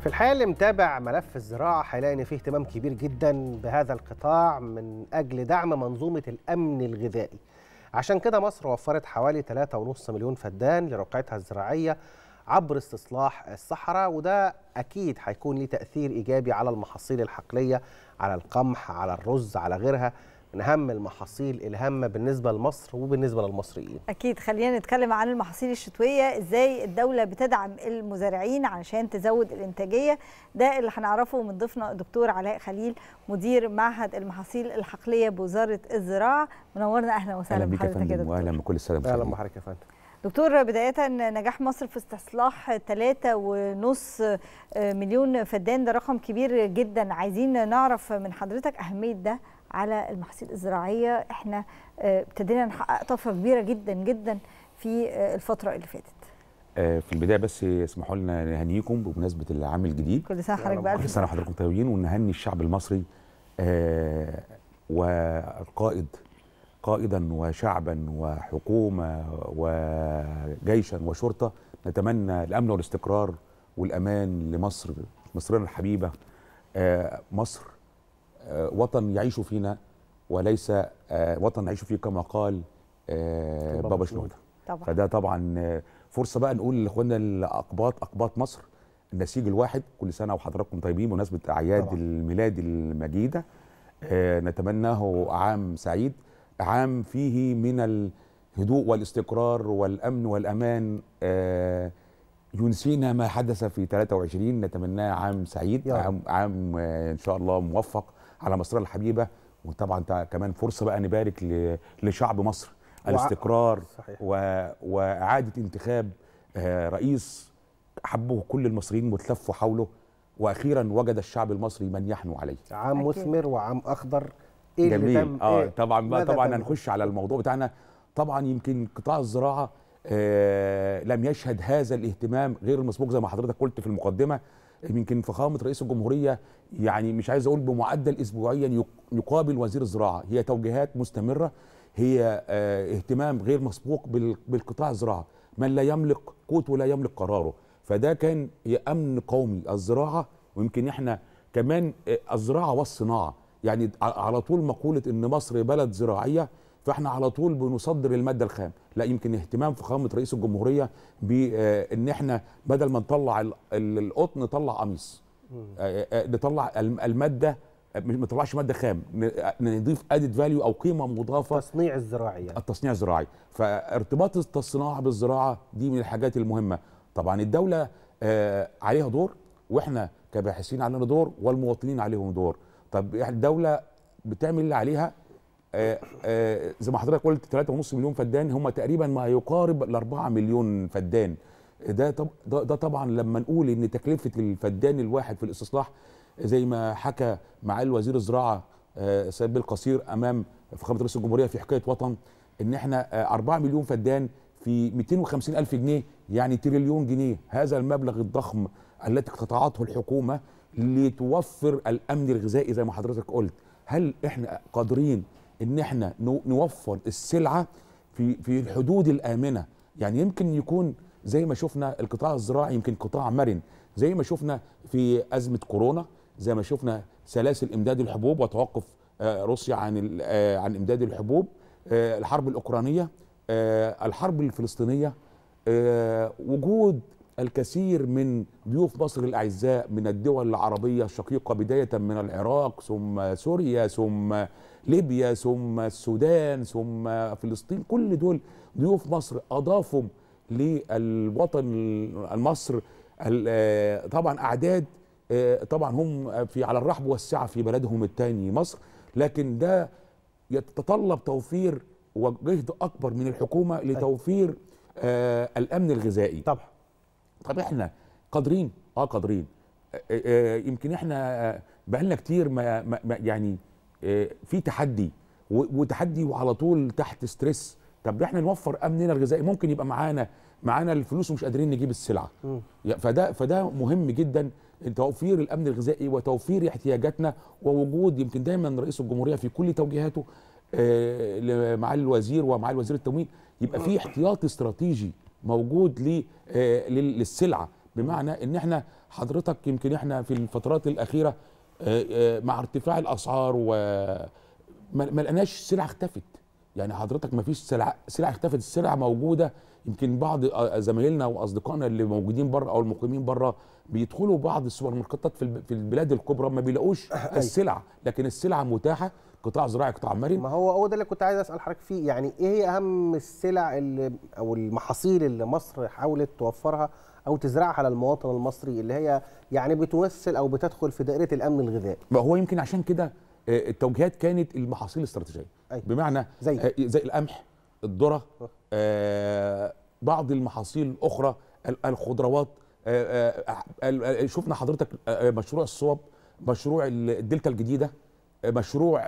في الحقيقه اللي متابع ملف الزراعه هيلاقي ان في اهتمام كبير جدا بهذا القطاع من اجل دعم منظومه الامن الغذائي. عشان كده مصر وفرت حوالي 3.5 مليون فدان لرقعتها الزراعيه عبر استصلاح الصحراء وده اكيد هيكون ليه تاثير ايجابي على المحاصيل الحقليه على القمح على الرز على غيرها من اهم المحاصيل الهامه بالنسبه لمصر وبالنسبه للمصريين. اكيد خلينا نتكلم عن المحاصيل الشتويه ازاي الدوله بتدعم المزارعين علشان تزود الانتاجيه ده اللي هنعرفه من ضيفنا الدكتور علاء خليل مدير معهد المحاصيل الحقليه بوزاره الزراعه منورنا اهلا وسهلا بحضرتك يا دكتور. اهلا بكل السلام اهلا بحضرتك يا فندم. دكتور بداية نجاح مصر في استصلاح 3.5 مليون فدان ده رقم كبير جدا عايزين نعرف من حضرتك أهمية ده على المحاصيل الزراعيه احنا آه، ابتدينا نحقق طفره كبيره جدا جدا في آه، الفتره اللي فاتت آه، في البدايه بس اسمحوا لنا نهنيكم بمناسبه العام الجديد كل سنه حضرتك بقى كل سنه وحضراتكم طيبين ونهني الشعب المصري والقائد قائدا وشعبا وحكومه وجيشا وشرطه نتمنى الامن والاستقرار والامان لمصر مصرنا الحبيبه مصر آه، وطن يعيش فينا وليس آه، وطن نعيش فيه كما قال آه، بابا شنودة طبعا. فده طبعا فرصه بقى نقول لاخواننا الاقباط اقباط مصر النسيج الواحد كل سنه وحضراتكم طيبين بمناسبه اعياد طبعا. الميلاد المجيده نتمناه عام سعيد عام فيه من الهدوء والاستقرار والامن والامان ينسينا ما حدث في 23 نتمناه عام سعيد عام, عام ان شاء الله موفق على مصر الحبيبه وطبعا كمان فرصه بقى نبارك لشعب مصر الاستقرار و... واعاده انتخاب آه، رئيس حبه كل المصريين وتلفوا حوله واخيرا وجد الشعب المصري من يحنو عليه عام مثمر وعام اخضر ايه جميل. اللي دم آه إيه؟ طبعا بقى طبعا هنخش على الموضوع بتاعنا طبعا يمكن قطاع الزراعه آه لم يشهد هذا الاهتمام غير المسبوق زي ما حضرتك قلت في المقدمه يمكن فخامه رئيس الجمهوريه يعني مش عايز اقول بمعدل اسبوعيا يقابل وزير الزراعه هي توجيهات مستمره هي آه، اهتمام غير مسبوق بالقطاع الزراعه من لا يملك قوت ولا يملك قراره فده كان امن قومي الزراعه ويمكن احنا كمان آه، الزراعه والصناعه يعني على طول مقوله ان مصر بلد زراعيه فاحنا على طول بنصدر الماده الخام لا يمكن اهتمام فخامه رئيس الجمهوريه بان آه، احنا بدل ما نطلع القطن نطلع قميص آه، آه، نطلع الماده ما نطلعش ماده خام نضيف ادد فاليو او قيمه مضافه التصنيع الزراعي يعني. التصنيع الزراعي فارتباط الصناعه بالزراعه دي من الحاجات المهمه طبعا الدوله عليها دور واحنا كباحثين علينا دور والمواطنين عليهم دور طب الدوله بتعمل اللي عليها آه، آه، زي ما حضرتك قلت 3.5 مليون فدان هم تقريبا ما يقارب ال 4 مليون فدان ده, طب ده, طبعا لما نقول ان تكلفه الفدان الواحد في الاستصلاح زي ما حكى معالي وزير الزراعه آه، سيد بالقصير امام فخامه رئيس الجمهوريه في حكايه وطن ان احنا 4 مليون فدان في 250 الف جنيه يعني تريليون جنيه هذا المبلغ الضخم التي اقتطعته الحكومه لتوفر الامن الغذائي زي ما حضرتك قلت هل احنا قادرين ان احنا نوفر السلعه في في الحدود الامنه يعني يمكن يكون زي ما شفنا القطاع الزراعي يمكن قطاع مرن زي ما شفنا في ازمه كورونا زي ما شفنا سلاسل امداد الحبوب وتوقف آه، روسيا عن آه، عن امداد الحبوب آه، الحرب الاوكرانيه الحرب الفلسطينيه وجود الكثير من ضيوف مصر الأعزاء من الدول العربية الشقيقة بداية من العراق ثم سوريا ثم ليبيا ثم السودان ثم فلسطين كل دول ضيوف مصر أضافوا للوطن المصر آه، طبعا أعداد آه، طبعا هم في على الرحب والسعة في بلدهم الثاني مصر لكن ده يتطلب توفير وجهد أكبر من الحكومة لتوفير آه، الأمن الغذائي طبعا طب احنا قادرين اه قادرين آه، آه، آه، يمكن احنا بقالنا كتير ما, ما يعني في تحدي وتحدي وعلى طول تحت ستريس طب احنا نوفر امننا الغذائي ممكن يبقى معانا معانا الفلوس ومش قادرين نجيب السلعه فده فده مهم جدا توفير الامن الغذائي وتوفير احتياجاتنا ووجود يمكن دايما رئيس الجمهوريه في كل توجيهاته لمعالي الوزير ومعالي وزير التموين يبقى في احتياط استراتيجي موجود آه، للسلعه بمعنى ان احنا حضرتك يمكن احنا في الفترات الاخيره آه، آه، مع ارتفاع الاسعار وما ما لقناش سلعة اختفت يعني حضرتك ما فيش سلعة, سلعة اختفت السلعة موجوده يمكن بعض زمايلنا واصدقائنا اللي موجودين بره او المقيمين بره بيدخلوا بعض السوبر ماركتات في البلاد الكبرى ما بيلاقوش أيوة. السلع لكن السلعه متاحه قطاع زراعي قطاع عمري ما هو هو ده اللي كنت عايز اسال حضرتك فيه يعني ايه هي اهم السلع اللي او المحاصيل اللي مصر حاولت توفرها او تزرعها للمواطن المصري اللي هي يعني بتمثل او بتدخل في دائره الامن الغذائي ما هو يمكن عشان كده آه، التوجيهات كانت المحاصيل الاستراتيجيه أي. أيوة. بمعنى زي آه، زي القمح الذره أه. بعض المحاصيل الاخرى الخضروات شفنا حضرتك مشروع الصوب مشروع الدلتا الجديده مشروع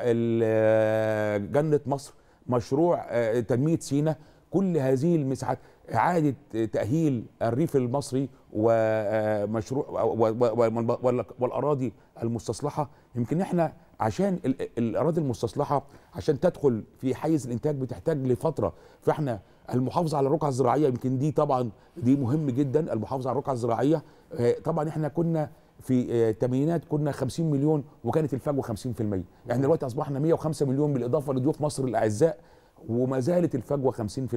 جنه مصر مشروع آه، تنميه سينا كل هذه المساحات اعاده تاهيل الريف المصري ومشروع آه، والاراضي المستصلحه يمكن احنا عشان الاراضي المستصلحه عشان تدخل في حيز الانتاج بتحتاج لفتره فاحنا المحافظه على الرقعه الزراعيه يمكن دي طبعا دي مهم جدا المحافظه على الرقعه الزراعيه آه، طبعا احنا كنا في الثمانينات آه، كنا 50 مليون وكانت الفجوه 50% احنا يعني دلوقتي اصبحنا 105 مليون بالاضافه لضيوف مصر الاعزاء وما زالت الفجوه 50%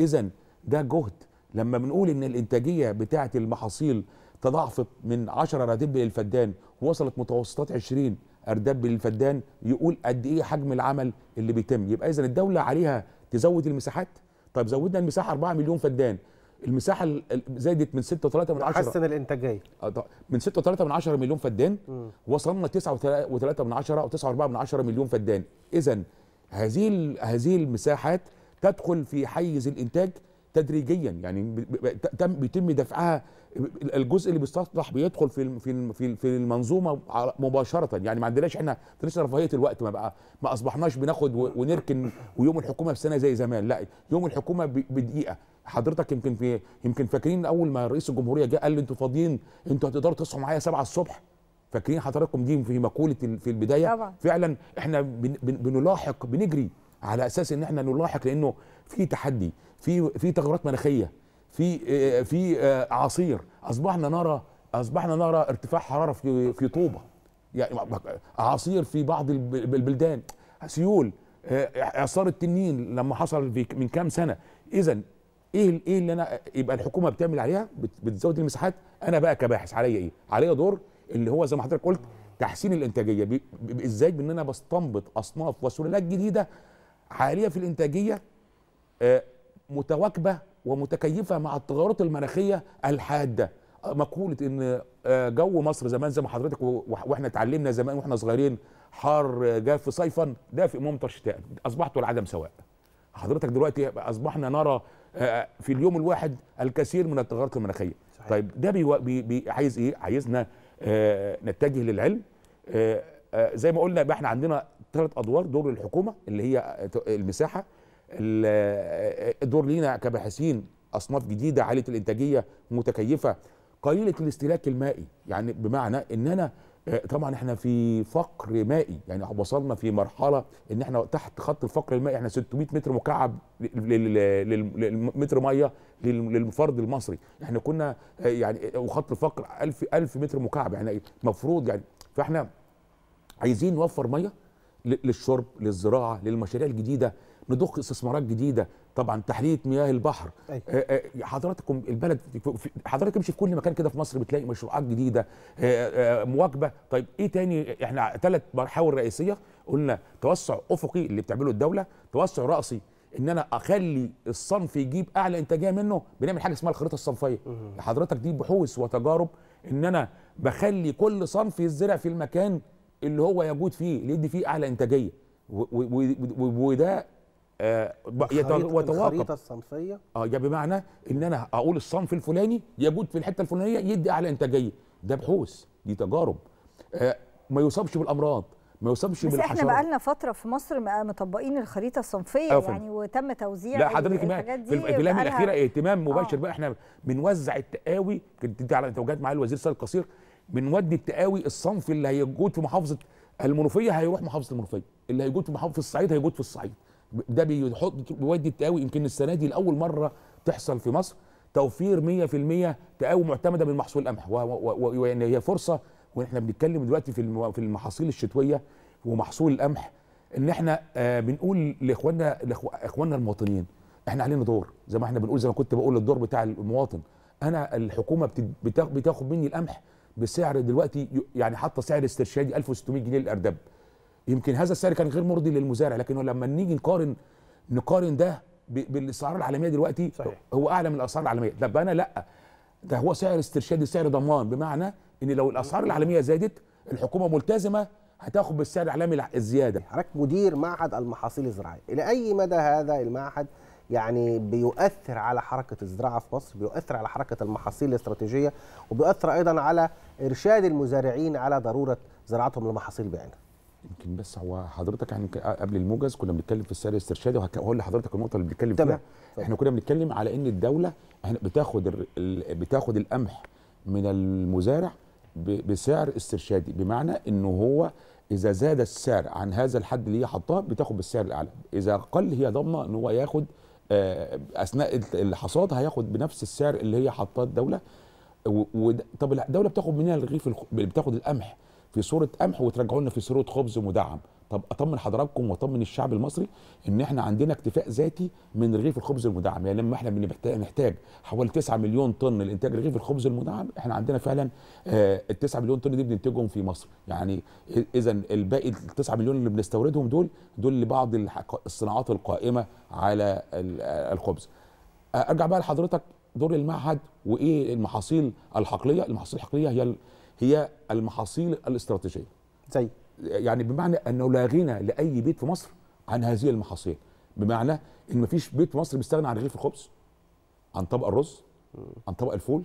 اذا ده جهد لما بنقول ان الانتاجيه بتاعه المحاصيل تضاعفت من 10 ردب للفدان وصلت متوسطات 20 اردب للفدان يقول قد ايه حجم العمل اللي بيتم يبقى اذا الدوله عليها تزود المساحات طيب زودنا المساحه 4 مليون فدان المساحه زادت من 6.3 من 10 حسن الانتاجيه آه، من 6.3 من 10 مليون فدان م. وصلنا 9.3 من 10 او 9.4 من 10 مليون فدان اذا هذه هذه المساحات تدخل في حيز الانتاج تدريجيا يعني بيتم دفعها الجزء اللي بيستصلح بيدخل في في في المنظومه مباشره يعني ما عندناش احنا ما رفاهيه الوقت ما بقى ما اصبحناش بناخد ونركن ويوم الحكومه في سنه زي زمان لا يوم الحكومه بدقيقه حضرتك يمكن في يمكن فاكرين اول ما رئيس الجمهوريه جه قال لي انتوا فاضيين انتوا هتقدروا تصحوا معايا 7 الصبح فاكرين حضراتكم دي في مقوله في البدايه طبعا. فعلا احنا بن بن بنلاحق بنجري على اساس ان احنا نلاحق لانه في تحدي في في تغيرات مناخيه في آه، في اعاصير آه، اصبحنا نرى اصبحنا نرى ارتفاع حراره في في طوبه يعني اعاصير في بعض البلدان سيول اعصار آه، التنين لما حصل من كام سنه اذا ايه ايه اللي انا يبقى الحكومه بتعمل عليها بتزود المساحات انا بقى كباحث عليا ايه عليا دور اللي هو زي ما حضرتك قلت تحسين الانتاجيه بي بي ازاي بان انا بستنبط اصناف وسلالات جديده عاليه في الانتاجيه آه متواكبه ومتكيفه مع التغيرات المناخيه الحاده مقوله ان آه جو مصر زمان زي ما حضرتك واحنا اتعلمنا زمان واحنا صغيرين حار جاف صيفا دافئ ممطر شتاء اصبحت العدم سواء حضرتك دلوقتي اصبحنا نرى آه، في اليوم الواحد الكثير من التغيرات المناخيه صحيح. طيب ده بي بي عايز ايه عايزنا آه، نتجه للعلم آه، زي ما قلنا يبقى احنا عندنا ثلاث ادوار دور الحكومه اللي هي المساحه الدور لينا كباحثين اصناف جديده عاليه الانتاجيه متكيفه قليله الاستهلاك المائي يعني بمعنى ان انا آه، طبعا احنا في فقر مائي يعني وصلنا في مرحله ان احنا تحت خط الفقر المائي احنا 600 متر مكعب للمتر ميه للفرد المصري احنا كنا آه، يعني آه، وخط الفقر 1000 1000 متر مكعب يعني المفروض يعني فاحنا عايزين نوفر ميه للشرب للزراعه للمشاريع الجديده نضخ استثمارات جديده طبعا تحليه مياه البحر آه، آه، حضراتكم البلد حضرتك امشي في كل مكان كده في مصر بتلاقي مشروعات جديده آه، مواكبه طيب ايه تاني احنا ثلاث محاور رئيسيه قلنا توسع افقي اللي بتعمله الدوله توسع راسي ان انا اخلي الصنف يجيب اعلى انتاجيه منه بنعمل حاجه اسمها الخريطه الصنفيه حضرتك دي بحوث وتجارب ان انا بخلي كل صنف يزرع في المكان اللي هو يجود فيه اللي يدي فيه اعلى انتاجيه وده آه، وتواقب الخريطه الصنفيه اه يا بمعنى ان انا اقول الصنف الفلاني يجود في الحته الفلانيه يدي اعلى انتاجيه ده بحوث دي تجارب آه ما يصابش بالامراض ما يصابش بس احنا بقى لنا فتره في مصر مطبقين الخريطه الصنفيه أوفن. يعني وتم توزيع لا حضرتك الحاجات في الافلام الاخيره اهتمام آه. مباشر آه. بقى احنا بنوزع التقاوي كنت انت على توجيهات معالي الوزير سيد القصير بنودي التقاوي الصنف اللي هيجود في محافظه المنوفيه هيروح محافظه المنوفيه اللي هيجود في محافظه الصعيد هيجود في الصعيد ده بيحط بيودي التقاوي يمكن السنه دي لاول مره تحصل في مصر توفير 100% تقاوي معتمده من محصول القمح ويعني هي فرصه واحنا بنتكلم دلوقتي في في المحاصيل الشتويه ومحصول القمح ان احنا آه بنقول لاخواننا لاخواننا المواطنين احنا علينا دور زي ما احنا بنقول زي ما كنت بقول الدور بتاع المواطن انا الحكومه بتاخد مني القمح بسعر دلوقتي يعني حاطه سعر استرشادي 1600 جنيه للاردب يمكن هذا السعر كان غير مرضي للمزارع لكن لما نيجي نقارن نقارن ده بالاسعار العالميه دلوقتي صحيح. هو اعلى من الاسعار العالميه طب انا لا ده هو سعر استرشادي سعر ضمان بمعنى ان لو الاسعار العالميه زادت الحكومه ملتزمه هتاخد بالسعر العالمي الزياده حضرتك مدير معهد المحاصيل الزراعيه الى اي مدى هذا المعهد يعني بيؤثر على حركه الزراعه في مصر بيؤثر على حركه المحاصيل الاستراتيجيه وبيؤثر ايضا على ارشاد المزارعين على ضروره زراعتهم للمحاصيل بعينها يمكن بس هو حضرتك يعني قبل الموجز كنا بنتكلم في السعر الاسترشادي وهقول لحضرتك النقطه اللي بنتكلم فيها احنا كنا بنتكلم على ان الدوله احنا بتاخد ال... بتاخد القمح من المزارع ب... بسعر استرشادي بمعنى ان هو اذا زاد السعر عن هذا الحد اللي هي حطاه بتاخد بالسعر الاعلى اذا قل هي ضامنه ان هو ياخد آه، اثناء الحصاد هياخد بنفس السعر اللي هي حطاه الدوله و... و... طب الدوله بتاخد منها الرغيف الخ... بتاخد القمح في صوره قمح وترجعوا لنا في صوره خبز مدعم طب اطمن حضراتكم واطمن الشعب المصري ان احنا عندنا اكتفاء ذاتي من رغيف الخبز المدعم يعني لما احنا بنحتاج حوالي 9 مليون طن لانتاج رغيف الخبز المدعم احنا عندنا فعلا آه، ال 9 مليون طن دي بننتجهم في مصر يعني اذا الباقي ال 9 مليون اللي بنستوردهم دول دول لبعض الصناعات القائمه على آه، الخبز ارجع بقى لحضرتك دور المعهد وايه المحاصيل الحقليه المحاصيل الحقليه هي هي المحاصيل الاستراتيجيه زي يعني بمعنى انه لا غنى لاي بيت في مصر عن هذه المحاصيل بمعنى ان مفيش بيت في مصر بيستغنى عن رغيف الخبز عن طبق الرز عن طبق الفول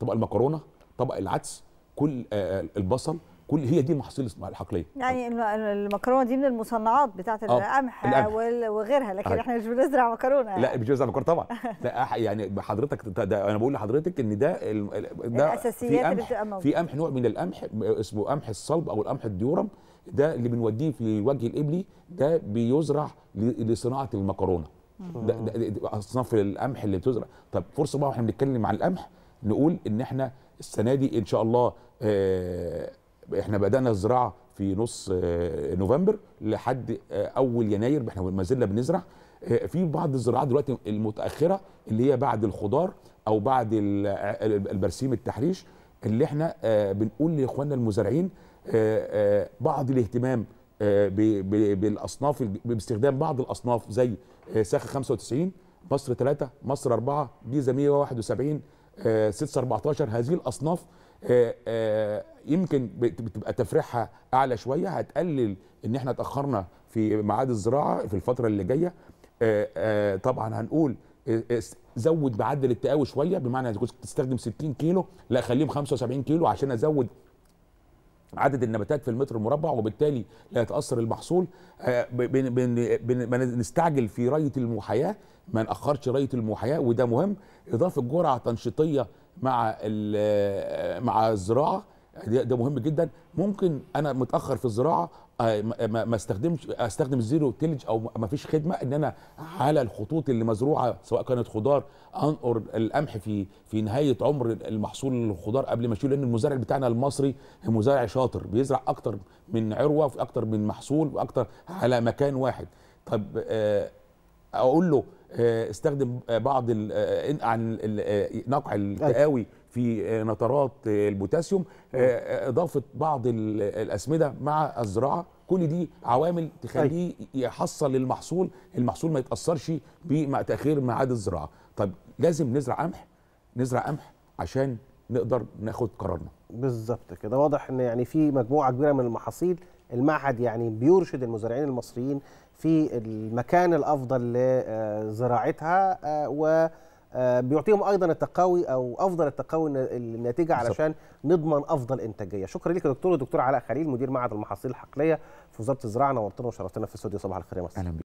طبق المكرونه طبق العدس كل آه، آه، البصل كل هي دي محاصيل الحقليه يعني المكرونه دي من المصنعات بتاعه آه، القمح, وغيرها لكن أه. احنا مش بنزرع مكرونه يعني. لا مش بنزرع مكرونه طبعا لا يعني حضرتك ده انا بقول لحضرتك ان ده ده الاساسيات في قمح في قمح نوع من القمح اسمه قمح الصلب او القمح الديورم ده اللي بنوديه في الوجه الابلي ده بيزرع لصناعه المكرونه ده اصناف القمح اللي بتزرع طب فرصه بقى واحنا بنتكلم عن القمح نقول ان احنا السنه دي ان شاء الله آه احنا بدانا الزراعه في نص آه، نوفمبر لحد آه، اول يناير احنا ما زلنا بنزرع آه، في بعض الزراعات دلوقتي المتاخره اللي هي بعد الخضار او بعد البرسيم التحريش اللي احنا بنقول لاخواننا المزارعين بعض الاهتمام بالاصناف باستخدام بعض الاصناف زي ساخه 95 مصر 3 مصر 4 جيزه 171 سدس 14 هذه الاصناف آه، آه، يمكن بتبقى تفريحها اعلى شويه هتقلل ان احنا اتاخرنا في ميعاد الزراعه في الفتره اللي جايه آه، طبعا هنقول زود معدل التقاوي شويه بمعنى تستخدم 60 كيلو لا خليهم 75 كيلو عشان ازود عدد النباتات في المتر المربع وبالتالي لا يتاثر المحصول بنستعجل في ريه المحياه ما ناخرش ريه المحياه وده مهم اضافه جرعه تنشيطيه مع آه، مع الزراعه ده مهم جدا ممكن انا متاخر في الزراعه آه، ما استخدمش استخدم الزيرو تلج او ما فيش خدمه ان انا على الخطوط اللي مزروعه سواء كانت خضار انقر القمح في في نهايه عمر المحصول الخضار قبل ما اشيله لان المزارع بتاعنا المصري مزارع شاطر بيزرع اكتر من عروه في اكتر من محصول واكتر على مكان واحد طب آه، اقول له آه، استخدم آه، بعض آه، عن نقع التقاوي في نترات البوتاسيوم أيوه. اضافه بعض الاسمده مع الزراعه كل دي عوامل تخليه أيوه. يحصل المحصول المحصول ما يتاثرش بتاخير ميعاد الزراعه طب لازم نزرع قمح نزرع قمح عشان نقدر ناخد قرارنا بالظبط كده واضح ان يعني في مجموعه كبيره من المحاصيل المعهد يعني بيرشد المزارعين المصريين في المكان الافضل لزراعتها آه، و آه، بيعطيهم ايضا التقاوي او افضل التقاوي الناتجه علشان نضمن افضل انتاجيه شكرا لك يا دكتور الدكتور علاء خليل مدير معهد المحاصيل الحقليه في وزاره الزراعه نورتنا وشرفتنا في استوديو صباح الخير يا مصر